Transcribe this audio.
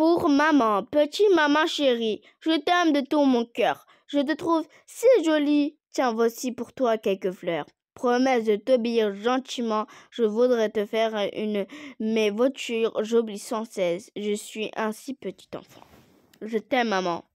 pour maman, petit maman chérie. Je t'aime de tout mon cœur. Je te trouve si jolie. Tiens, voici pour toi quelques fleurs. Promesse de t'obéir gentiment, je voudrais te faire une mais voiture, j'oublie sans cesse. Je suis un si petit enfant. Je t'aime, maman.